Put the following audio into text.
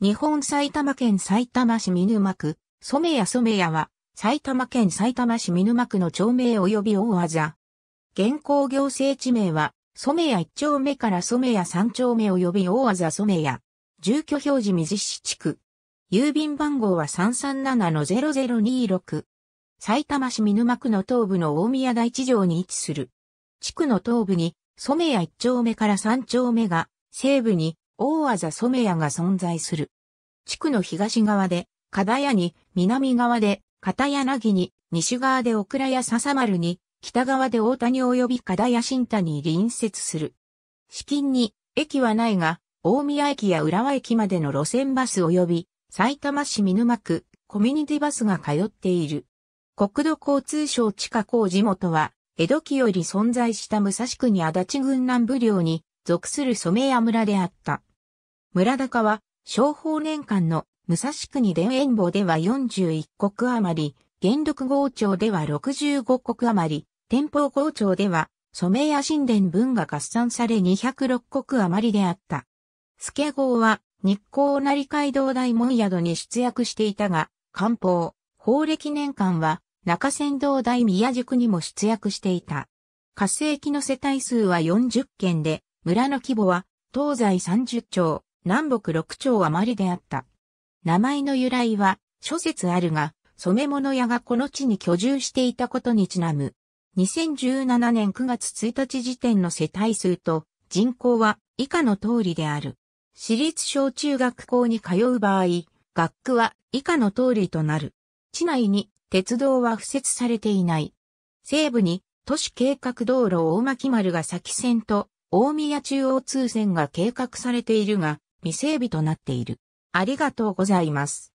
日本埼玉県埼玉市見沼区、染谷染谷は、埼玉県埼玉市見沼区の町名及び大技。現行行政地名は、染谷一丁目から染谷三丁目及び大技染谷。住居表示水市地区。郵便番号は337-0026。埼玉市見沼区の東部の大宮台地上に位置する。地区の東部に、染谷一丁目から三丁目が、西部に、大技染谷が存在する。地区の東側で、片谷に、南側で、片柳に、西側で小倉や笹丸に、北側で大谷及び片谷新谷に隣接する。至近に、駅はないが、大宮駅や浦和駅までの路線バス及び、埼玉市見沼区、コミュニティバスが通っている。国土交通省地下工事元は、江戸期より存在した武蔵区に足立郡南部領に属する染谷村であった。村高は商法年間の武蔵国伝縁簿では41国余り、元禄号庁では65国余り、天保号庁では、署名や神殿文が合算され206国余りであった。助号は、日光成街道大門宿に出役していたが、官報、法暦年間は、中山道大宮宿にも出役していた。活性期の世帯数は40件で、村の規模は、東西30町、南北六丁余りであった。名前の由来は諸説あるが、染物屋がこの地に居住していたことにちなむ。2017年9月1日時点の世帯数と人口は以下の通りである。私立小中学校に通う場合、学区は以下の通りとなる。地内に鉄道は付設されていない。西部に都市計画道路大巻丸が先線と大宮中央通線が計画されているが、未整備となっている。ありがとうございます。